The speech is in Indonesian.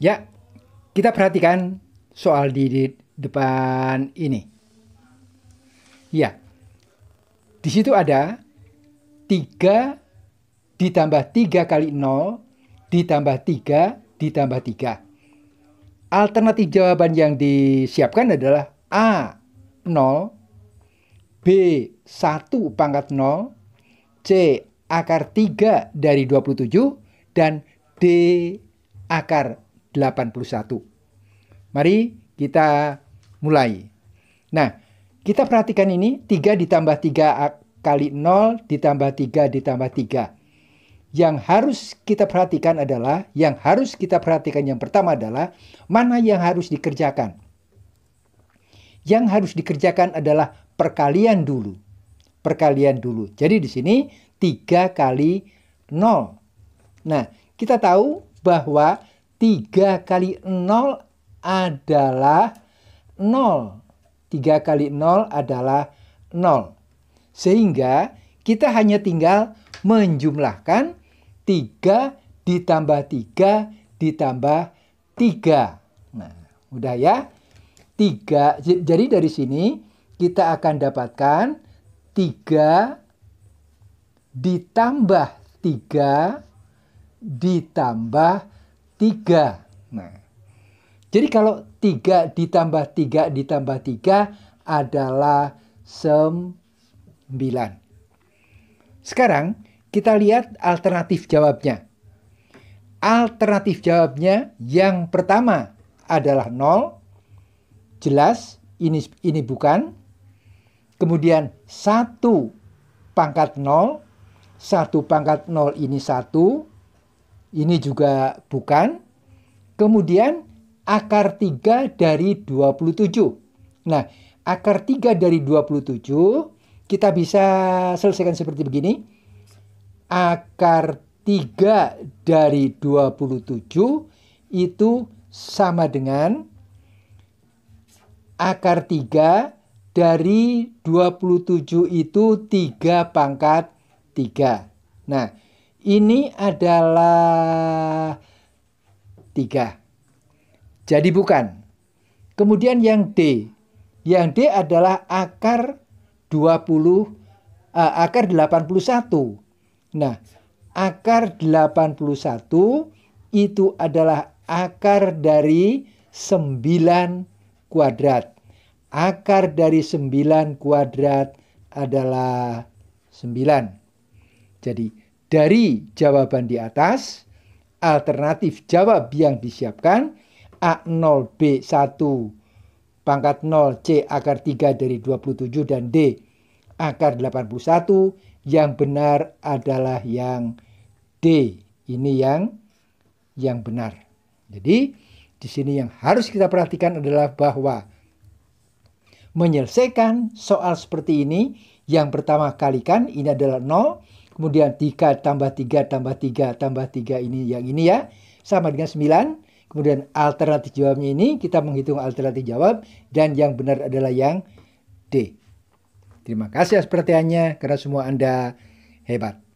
Ya, kita perhatikan soal di, di depan ini. Ya, di situ ada 3 ditambah 3 kali 0 ditambah 3 ditambah 3. Alternatif jawaban yang disiapkan adalah A 0, B 1 pangkat 0, C akar 3 dari 27, dan D akar 81. Mari kita mulai. Nah, kita perhatikan ini 3 ditambah 3 kali 0 ditambah 3 ditambah 3. Yang harus kita perhatikan adalah, yang harus kita perhatikan yang pertama adalah, mana yang harus dikerjakan. Yang harus dikerjakan adalah perkalian dulu. Perkalian dulu. Jadi di sini 3 kali 0. Nah, kita tahu bahwa 3 kali 0 adalah 0. 3 kali 0 adalah 0. Sehingga kita hanya tinggal menjumlahkan 3 ditambah 3 ditambah 3. Nah, udah ya. 3. Jadi dari sini kita akan dapatkan 3 ditambah 3 ditambah 3. 3. Nah, jadi kalau 3 ditambah 3 ditambah 3 adalah 9. Sekarang kita lihat alternatif jawabnya. Alternatif jawabnya yang pertama adalah 0. Jelas ini ini bukan. Kemudian 1 pangkat 0. 1 pangkat 0 ini 1. Ini juga bukan. Kemudian akar 3 dari 27. Nah, akar 3 dari 27 kita bisa selesaikan seperti begini. Akar 3 dari 27 itu sama dengan akar 3 dari 27 itu 3 pangkat 3. Nah, ini adalah tiga. Jadi bukan. Kemudian yang D. Yang D adalah akar 20 uh, eh, akar 81. Nah, akar 81 itu adalah akar dari 9 kuadrat. Akar dari 9 kuadrat adalah 9. Jadi dari jawaban di atas, alternatif jawab yang disiapkan A0, B1 pangkat 0, C akar 3 dari 27 dan D akar 81 yang benar adalah yang D. Ini yang yang benar. Jadi di sini yang harus kita perhatikan adalah bahwa menyelesaikan soal seperti ini yang pertama kalikan ini adalah 0 Kemudian 3 tambah 3 tambah 3 tambah 3 ini yang ini ya. Sama dengan 9. Kemudian alternatif jawabnya ini kita menghitung alternatif jawab. Dan yang benar adalah yang D. Terima kasih atas perhatiannya karena semua Anda hebat.